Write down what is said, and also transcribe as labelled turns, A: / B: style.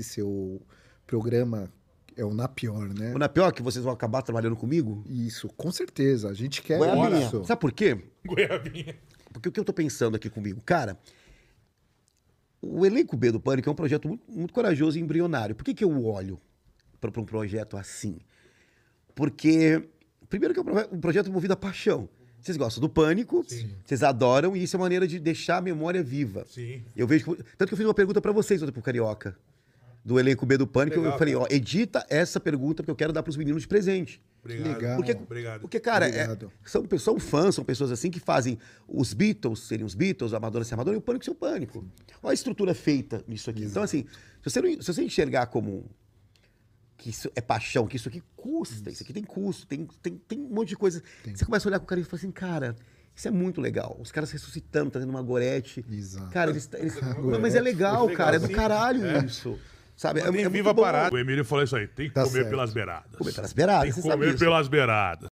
A: esse seu programa é o Na Pior, né? O Na Pior que vocês vão acabar trabalhando comigo? Isso, com certeza. A gente quer Goiabinha. isso. Sabe por quê?
B: Goiabinha.
A: Porque o que eu tô pensando aqui comigo? Cara, o Elenco B do Pânico é um projeto muito, muito corajoso e embrionário. Por que, que eu olho para um projeto assim? Porque, primeiro que é um projeto movido a paixão. Vocês gostam do pânico, Sim. vocês adoram, e isso é uma maneira de deixar a memória viva. Sim. Eu vejo. Tanto que eu fiz uma pergunta para vocês outra pro Carioca do elenco B do Pânico, Legal, eu falei, ó, edita essa pergunta porque eu quero dar para os meninos de presente. Obrigado. Legal. Porque, Obrigado.
C: porque cara, é, Obrigado.
A: É, são, fãs, são pessoas assim que fazem os Beatles serem os Beatles, a Madonna ser a Madonna e o Pânico ser o Pânico. Olha a estrutura feita nisso aqui. Exato. Então, assim, se você, não, se você enxergar como que isso é paixão, que isso aqui custa, isso, aqui tem custo, tem, tem, tem um monte de coisa. Tem. Você começa a olhar com o cara e fala assim, cara, isso é muito legal. Os caras ressuscitando, trazendo tá uma gorete. Exato. Cara, eles. eles... Mas é legal, cara. É do caralho é. isso.
B: Sabe? É, é viva a parada. O Emílio falou isso aí. Tem que tá comer certo. pelas beiradas. Comer pelas beiradas. Tem que comer pelas beiradas.